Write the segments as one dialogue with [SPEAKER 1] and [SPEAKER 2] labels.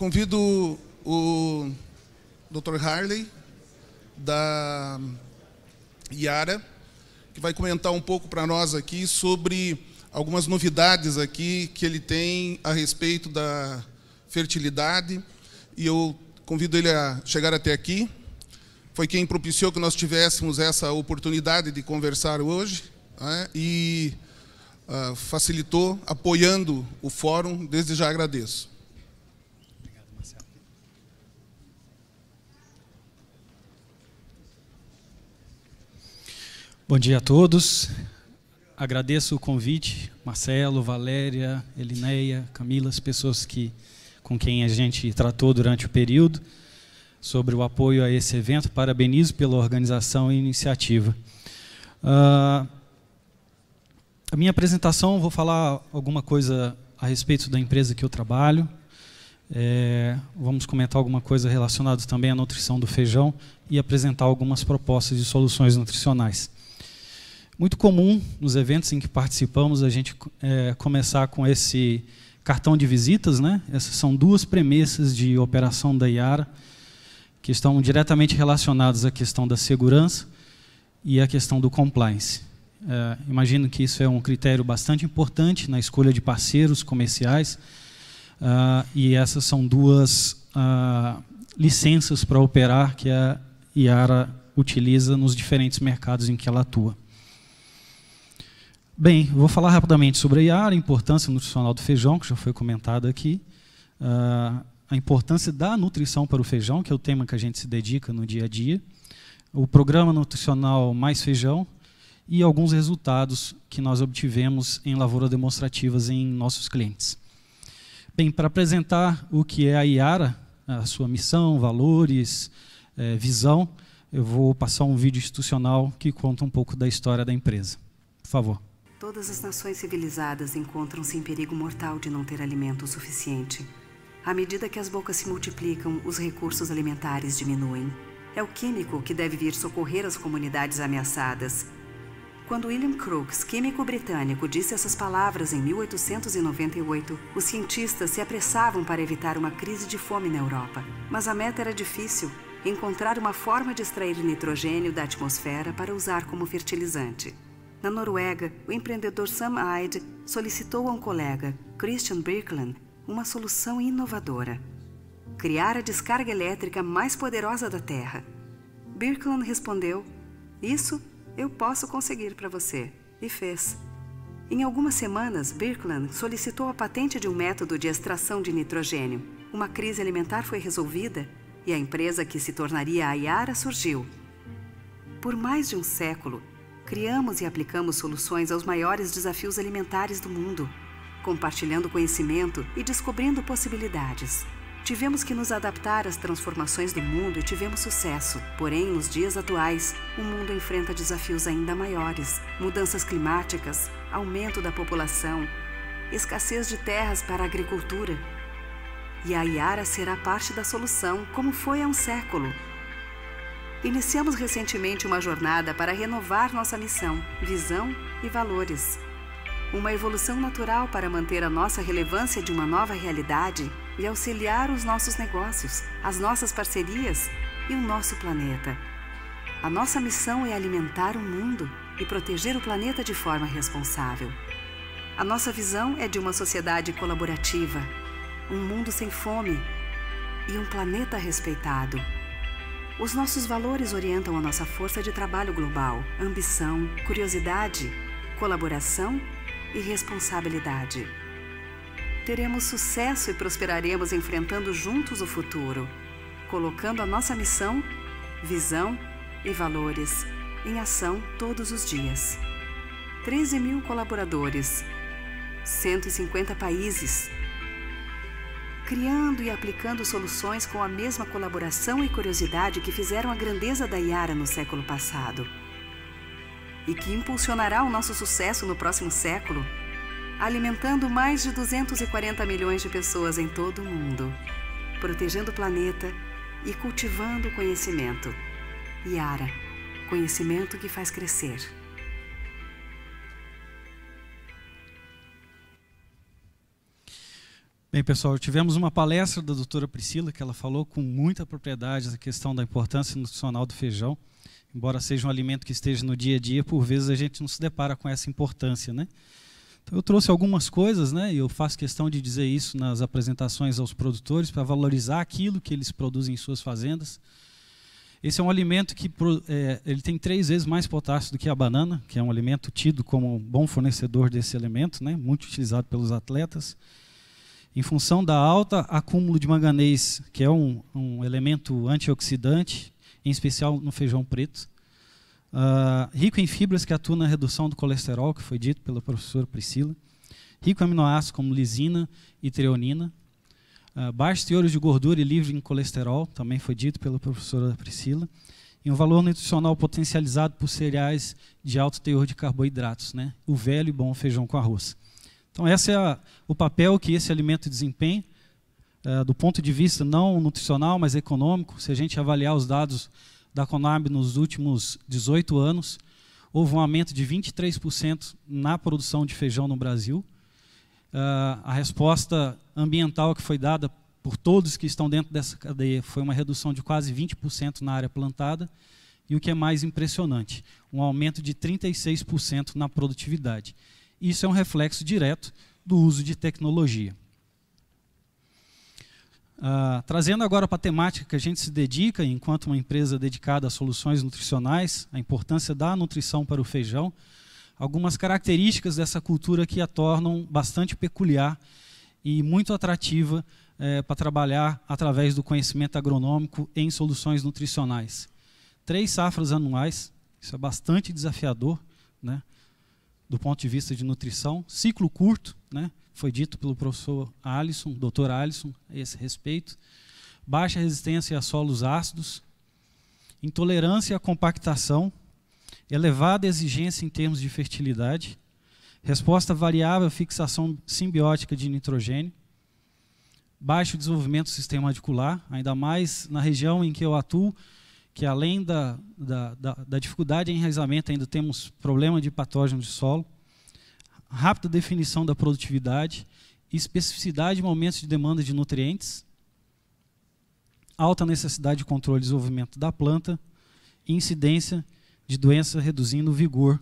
[SPEAKER 1] Convido o Dr. Harley da Yara, que vai comentar um pouco para nós aqui sobre algumas novidades aqui que ele tem a respeito da fertilidade. E eu convido ele a chegar até aqui. Foi quem propiciou que nós tivéssemos essa oportunidade de conversar hoje né? e uh, facilitou, apoiando o fórum. Desde já agradeço.
[SPEAKER 2] Bom dia a todos. Agradeço o convite, Marcelo, Valéria, Elineia, Camila, as pessoas que, com quem a gente tratou durante o período sobre o apoio a esse evento. Parabenizo pela organização e iniciativa. Uh, a minha apresentação, vou falar alguma coisa a respeito da empresa que eu trabalho. É, vamos comentar alguma coisa relacionada também à nutrição do feijão e apresentar algumas propostas de soluções nutricionais muito comum nos eventos em que participamos a gente é, começar com esse cartão de visitas, né? Essas são duas premissas de operação da IARA que estão diretamente relacionadas à questão da segurança e à questão do compliance. É, imagino que isso é um critério bastante importante na escolha de parceiros comerciais uh, e essas são duas uh, licenças para operar que a IARA utiliza nos diferentes mercados em que ela atua. Bem, vou falar rapidamente sobre a IAR, a importância nutricional do feijão, que já foi comentado aqui, uh, a importância da nutrição para o feijão, que é o tema que a gente se dedica no dia a dia, o programa nutricional Mais Feijão e alguns resultados que nós obtivemos em lavouras demonstrativas em nossos clientes. Bem, para apresentar o que é a IARA, a sua missão, valores, eh, visão, eu vou passar um vídeo institucional que conta um pouco da história da empresa. Por favor.
[SPEAKER 1] Todas as nações civilizadas encontram-se em perigo mortal de não ter alimento suficiente. À medida que as bocas se multiplicam, os recursos alimentares diminuem. É o químico que deve vir socorrer as comunidades ameaçadas. Quando William Crookes, químico britânico, disse essas palavras em 1898, os cientistas se apressavam para evitar uma crise de fome na Europa. Mas a meta era difícil: encontrar uma forma de extrair nitrogênio da atmosfera para usar como fertilizante. Na Noruega, o empreendedor Sam Eide solicitou a um colega, Christian Birkeland, uma solução inovadora. Criar a descarga elétrica mais poderosa da Terra. Birkeland respondeu: Isso eu posso conseguir para você. E fez. Em algumas semanas, Birkeland solicitou a patente de um método de extração de nitrogênio. Uma crise alimentar foi resolvida e a empresa que se tornaria a Iara surgiu. Por mais de um século, criamos e aplicamos soluções aos maiores desafios alimentares do mundo, compartilhando conhecimento e descobrindo possibilidades. Tivemos que nos adaptar às transformações do mundo e tivemos sucesso. Porém, nos dias atuais, o mundo enfrenta desafios ainda maiores: mudanças climáticas, aumento da população, escassez de terras para a agricultura. E a Iara será parte da solução, como foi há um século. Iniciamos recentemente uma jornada para renovar nossa missão, visão e valores. Uma evolução natural para manter a nossa relevância de uma nova realidade e auxiliar os nossos negócios, as nossas parcerias e o nosso planeta. A nossa missão é alimentar o mundo e proteger o planeta de forma responsável. A nossa visão é de uma sociedade colaborativa, um mundo sem fome e um planeta respeitado. Os nossos valores orientam a nossa força de trabalho global, ambição, curiosidade, colaboração e responsabilidade. Teremos sucesso e prosperaremos enfrentando juntos o futuro, colocando a nossa missão, visão e valores em ação todos os dias. 13 mil colaboradores, 150 países, criando e aplicando soluções com a mesma colaboração e curiosidade que fizeram a grandeza da Iara no século passado. E que impulsionará o nosso sucesso no próximo século, alimentando mais de 240 milhões de pessoas em todo o mundo, protegendo o planeta e cultivando o conhecimento. Iara, conhecimento que faz crescer.
[SPEAKER 2] Bem, pessoal, tivemos uma palestra da doutora Priscila, que ela falou com muita propriedade a questão da importância nutricional do feijão. Embora seja um alimento que esteja no dia a dia, por vezes a gente não se depara com essa importância, né? Então, eu trouxe algumas coisas, né? E eu faço questão de dizer isso nas apresentações aos produtores para valorizar aquilo que eles produzem em suas fazendas. Esse é um alimento que é, ele tem três vezes mais potássio do que a banana, que é um alimento tido como um bom fornecedor desse alimento, né? Muito utilizado pelos atletas em função da alta acúmulo de manganês, que é um, um elemento antioxidante, em especial no feijão preto, uh, rico em fibras que atuam na redução do colesterol, que foi dito pela professora Priscila, rico em aminoácidos como lisina e treonina, uh, baixos teores de gordura e livre em colesterol, também foi dito pela professora Priscila, e um valor nutricional potencializado por cereais de alto teor de carboidratos, né? o velho e bom feijão com arroz. Então, esse é a, o papel que esse alimento desempenha, é, do ponto de vista não nutricional, mas econômico. Se a gente avaliar os dados da Conab nos últimos 18 anos, houve um aumento de 23% na produção de feijão no Brasil. É, a resposta ambiental que foi dada por todos que estão dentro dessa cadeia foi uma redução de quase 20% na área plantada. E o que é mais impressionante, um aumento de 36% na produtividade. Isso é um reflexo direto do uso de tecnologia. Uh, trazendo agora para a temática que a gente se dedica, enquanto uma empresa dedicada a soluções nutricionais, a importância da nutrição para o feijão, algumas características dessa cultura que a tornam bastante peculiar e muito atrativa eh, para trabalhar através do conhecimento agronômico em soluções nutricionais. Três safras anuais, isso é bastante desafiador, né? do ponto de vista de nutrição, ciclo curto, né? foi dito pelo professor Alisson, doutor Alisson, a esse respeito, baixa resistência a solos ácidos, intolerância à compactação, elevada exigência em termos de fertilidade, resposta variável à fixação simbiótica de nitrogênio, baixo desenvolvimento do sistema radicular, ainda mais na região em que eu atuo, que além da, da, da, da dificuldade em enraizamento, ainda temos problema de patógeno de solo, rápida definição da produtividade, especificidade em momentos de demanda de nutrientes, alta necessidade de controle e desenvolvimento da planta, incidência de doença reduzindo o vigor,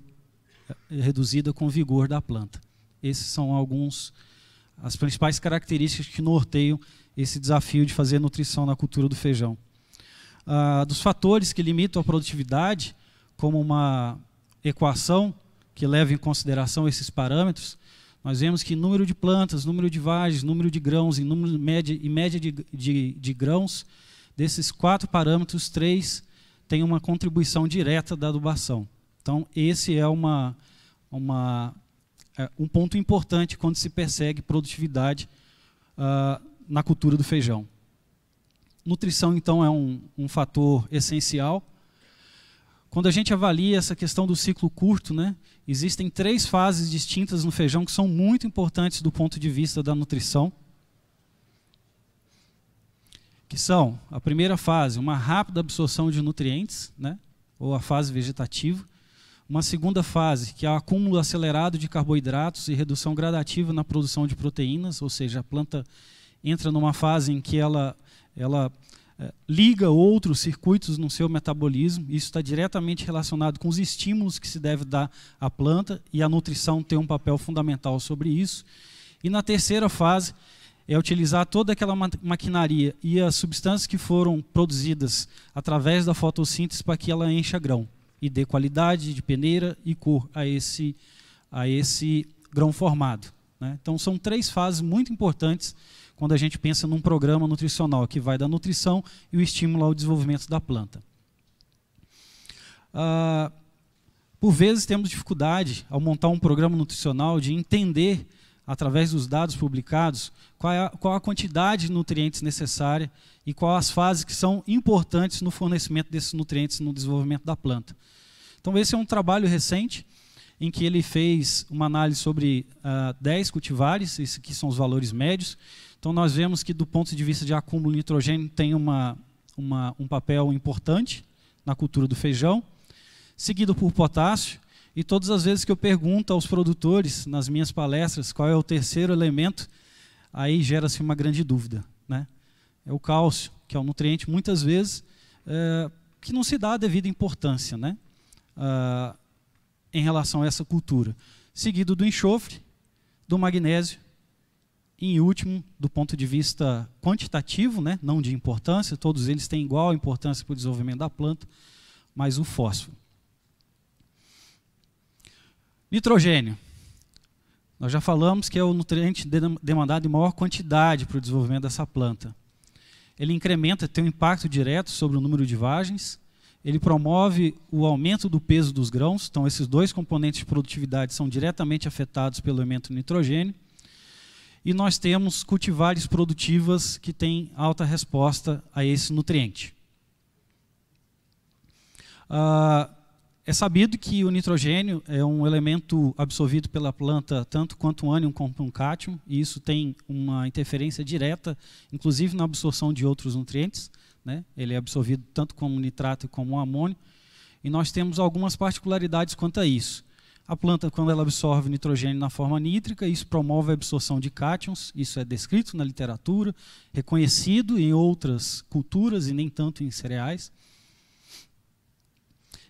[SPEAKER 2] eh, reduzida com o vigor da planta. Esses são alguns as principais características que norteiam esse desafio de fazer nutrição na cultura do feijão. Ah, dos fatores que limitam a produtividade, como uma equação que leva em consideração esses parâmetros, nós vemos que número de plantas, número de vagens, número de grãos e, número média, e média de, de, de grãos, desses quatro parâmetros, três têm uma contribuição direta da adubação. Então, esse é uma, uma, é, um ponto importante quando se persegue produtividade uh, na cultura do feijão. Nutrição, então, é um, um fator essencial. Quando a gente avalia essa questão do ciclo curto, né, existem três fases distintas no feijão que são muito importantes do ponto de vista da nutrição que são a primeira fase, uma rápida absorção de nutrientes, né? ou a fase vegetativa. Uma segunda fase, que é o acúmulo acelerado de carboidratos e redução gradativa na produção de proteínas, ou seja, a planta entra numa fase em que ela ela eh, liga outros circuitos no seu metabolismo. Isso está diretamente relacionado com os estímulos que se deve dar à planta e a nutrição tem um papel fundamental sobre isso. E na terceira fase é utilizar toda aquela maquinaria e as substâncias que foram produzidas através da fotossíntese para que ela encha grão e dê qualidade de peneira e cor a esse, a esse grão formado. Né? Então, são três fases muito importantes quando a gente pensa num programa nutricional que vai da nutrição e o estímulo ao desenvolvimento da planta. Ah, por vezes temos dificuldade ao montar um programa nutricional de entender através dos dados publicados, qual, é a, qual a quantidade de nutrientes necessária e quais as fases que são importantes no fornecimento desses nutrientes no desenvolvimento da planta. Então, esse é um trabalho recente em que ele fez uma análise sobre uh, ah, 10 cultivares, esses que são os valores médios, então, nós vemos que, do ponto de vista de acúmulo, o nitrogênio tem uma, uma, um papel importante na cultura do feijão, seguido por potássio. E todas as vezes que eu pergunto aos produtores, nas minhas palestras, qual é o terceiro elemento, aí gera-se uma grande dúvida. Né? É o cálcio, que é um nutriente, muitas vezes, é, que não se dá a devida importância né? Ah, em relação a essa cultura. Seguido do enxofre, do magnésio em último, do ponto de vista quantitativo, né, não de importância, todos eles têm igual importância para o desenvolvimento da planta, mas o fósforo. Nitrogênio. Nós já falamos que é o nutriente demandado em maior quantidade para o desenvolvimento dessa planta. Ele incrementa, tem um impacto direto sobre o número de vagens, ele promove o aumento do peso dos grãos, então esses dois componentes de produtividade são diretamente afetados pelo elemento nitrogênio e nós temos cultivares produtivas que têm alta resposta a esse nutriente. Ah, é sabido que o nitrogênio é um elemento absorvido pela planta tanto quanto o ânion como um cátion, e isso tem uma interferência direta, inclusive na absorção de outros nutrientes. Né? Ele é absorvido tanto como nitrato como amônio, e nós temos algumas particularidades quanto a isso. A planta, quando ela absorve nitrogênio na forma nítrica, isso promove a absorção de cátions, isso é descrito na literatura, reconhecido em outras culturas e nem tanto em cereais.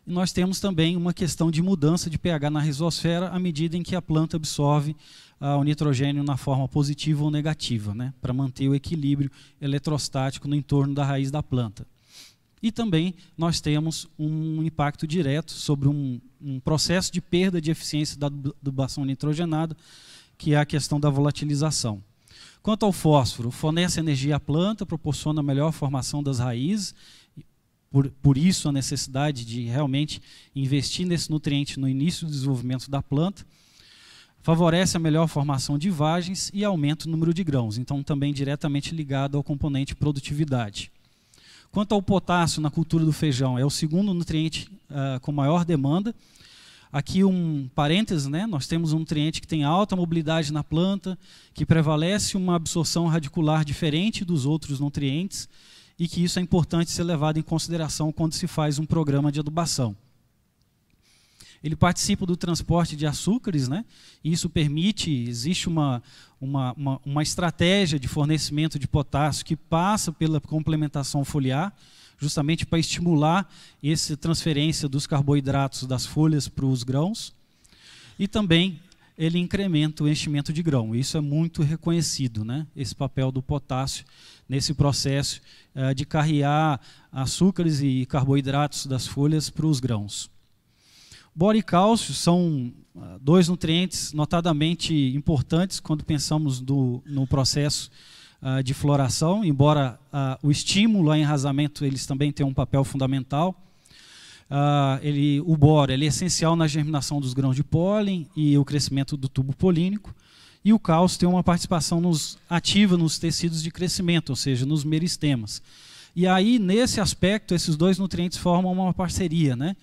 [SPEAKER 2] E nós temos também uma questão de mudança de pH na risosfera à medida em que a planta absorve ah, o nitrogênio na forma positiva ou negativa, né, para manter o equilíbrio eletrostático no entorno da raiz da planta. E também nós temos um impacto direto sobre um, um processo de perda de eficiência da adubação nitrogenada, que é a questão da volatilização. Quanto ao fósforo, fornece energia à planta, proporciona melhor formação das raízes, por, por isso a necessidade de realmente investir nesse nutriente no início do desenvolvimento da planta favorece a melhor formação de vagens e aumenta o número de grãos, então também diretamente ligado ao componente produtividade. Quanto ao potássio na cultura do feijão, é o segundo nutriente uh, com maior demanda. Aqui um parêntese, né? nós temos um nutriente que tem alta mobilidade na planta, que prevalece uma absorção radicular diferente dos outros nutrientes e que isso é importante ser levado em consideração quando se faz um programa de adubação ele participa do transporte de açúcares, né? isso permite, existe uma, uma, uma, uma estratégia de fornecimento de potássio que passa pela complementação foliar, justamente para estimular essa transferência dos carboidratos das folhas para os grãos. E também ele incrementa o enchimento de grão. Isso é muito reconhecido, né? esse papel do potássio nesse processo uh, de carrear açúcares e carboidratos das folhas para os grãos. Boro e cálcio são ah, dois nutrientes notadamente importantes quando pensamos do, no processo uh, de floração, embora uh, o estímulo a enrasamento eles também tenham um papel fundamental. Uh, ele, o boro ele é essencial na germinação dos grãos de pólen e o crescimento do tubo polínico. E o cálcio tem uma participação nos, ativa nos tecidos de crescimento, ou seja, nos meristemas. E aí, nesse aspecto, esses dois nutrientes formam uma parceria, né?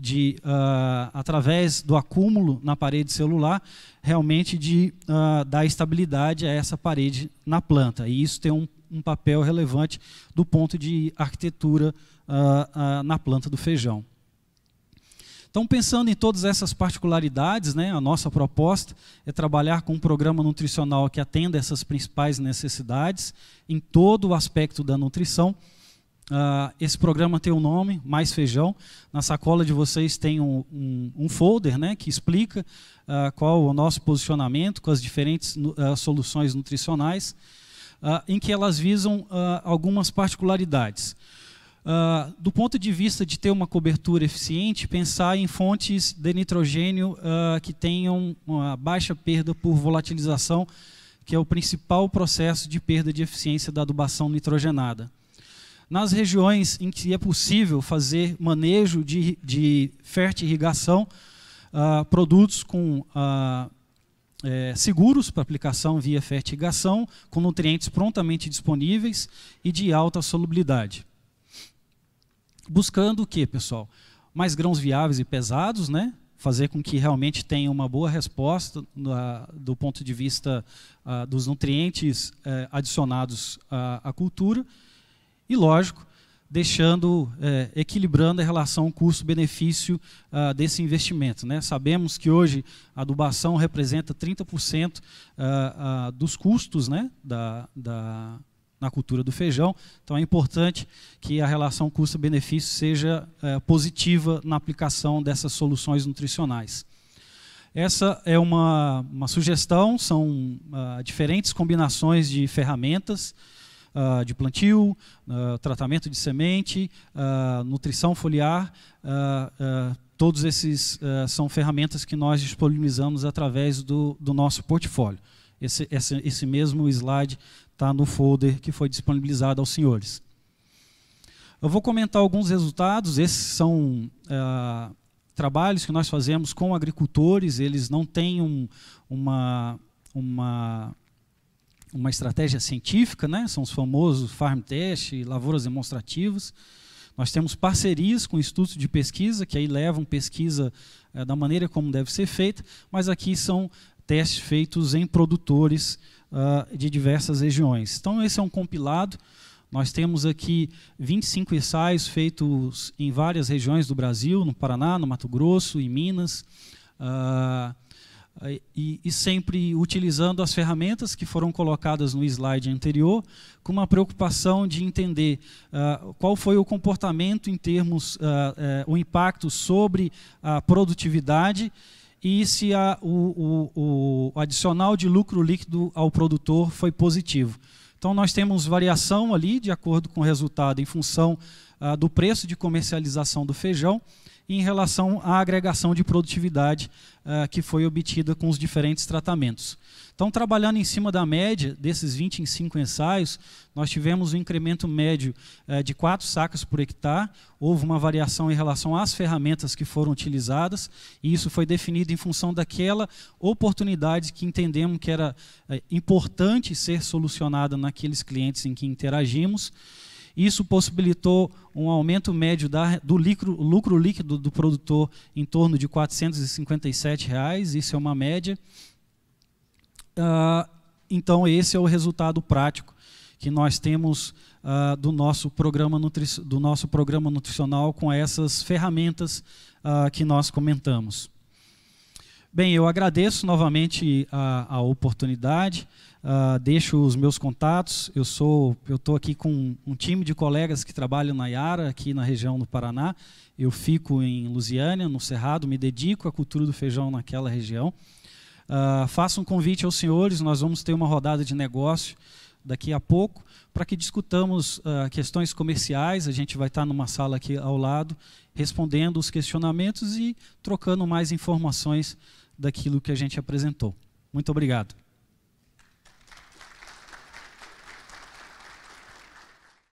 [SPEAKER 2] de uh, através do acúmulo na parede celular, realmente de uh, dar estabilidade a essa parede na planta. E isso tem um, um papel relevante do ponto de arquitetura uh, na planta do feijão. Então, pensando em todas essas particularidades, né, a nossa proposta é trabalhar com um programa nutricional que atenda essas principais necessidades em todo o aspecto da nutrição Uh, esse programa tem um nome, Mais Feijão. Na sacola de vocês tem um, um, um folder né, que explica uh, qual o nosso posicionamento com as diferentes uh, soluções nutricionais, em que elas visam algumas particularidades. do ponto de vista de ter uma cobertura eficiente, pensar em fontes de nitrogênio que tenham uma baixa perda por volatilização, que é o principal processo de perda de eficiência da adubação nitrogenada. Nas regiões em que é possível fazer manejo de, de fertirrigação, uh, produtos com uh, é, seguros para aplicação via fertirrigação, com nutrientes prontamente disponíveis e de alta solubilidade. Buscando o que, pessoal? Mais grãos viáveis e pesados, né? fazer com que realmente tenha uma boa resposta na, do ponto de vista uh, dos nutrientes uh, adicionados à cultura e, lógico, deixando, é, equilibrando a relação custo-benefício ah, desse investimento. Né? Sabemos que hoje a adubação representa 30% ah, ah, dos custos né, da, da, na cultura do feijão, então é importante que a relação custo-benefício seja eh, positiva na aplicação dessas soluções nutricionais. Essa é uma, uma sugestão, são diferentes combinações de ferramentas, uh, de plantio, uh, tratamento de semente, uh, nutrição foliar, todos esses são ferramentas que nós disponibilizamos através do, do nosso portfólio. Esse, esse, esse mesmo slide está no folder que foi disponibilizado aos senhores. Eu vou comentar alguns resultados, esses são trabalhos que nós fazemos com agricultores, eles não têm um, uma, uma uma estratégia científica, né? são os famosos farm test, lavouras demonstrativas. Nós temos parcerias com institutos de pesquisa, que aí levam pesquisa é, da maneira como deve ser feita, mas aqui são testes feitos em produtores uh, de diversas regiões. Então, esse é um compilado. Nós temos aqui 25 ensaios feitos em várias regiões do Brasil, no Paraná, no Mato Grosso, em Minas, uh, e, e, sempre utilizando as ferramentas que foram colocadas no slide anterior, com uma preocupação de entender uh, qual foi o comportamento em termos, uh, uh, o impacto sobre a produtividade e se a, o, o, o adicional de lucro líquido ao produtor foi positivo. Então, nós temos variação ali, de acordo com o resultado, em função ah, do preço de comercialização do feijão em relação à agregação de produtividade uh, que foi obtida com os diferentes tratamentos. Então, trabalhando em cima da média desses 25 ensaios, nós tivemos um incremento médio uh, de 4 sacas por hectare, houve uma variação em relação às ferramentas que foram utilizadas, e isso foi definido em função daquela oportunidade que entendemos que era uh, importante ser solucionada naqueles clientes em que interagimos. Isso possibilitou um aumento médio da, do lucro, lucro líquido do produtor em torno de R$ 457,00, reais, isso é uma média. Uh, então, esse é o resultado prático que nós temos uh, do, nosso programa do nosso programa nutricional com essas ferramentas uh, que nós comentamos. Bem, eu agradeço novamente a, a oportunidade. Uh, deixo os meus contatos. Eu sou, eu estou aqui com um time de colegas que trabalham na Iara, aqui na região do Paraná. Eu fico em Lusiânia, no Cerrado, me dedico à cultura do feijão naquela região. Uh, faço um convite aos senhores, nós vamos ter uma rodada de negócio daqui a pouco, para que discutamos uh, questões comerciais. A gente vai estar numa sala aqui ao lado, respondendo os questionamentos e trocando mais informações daquilo que a gente apresentou. Muito obrigado.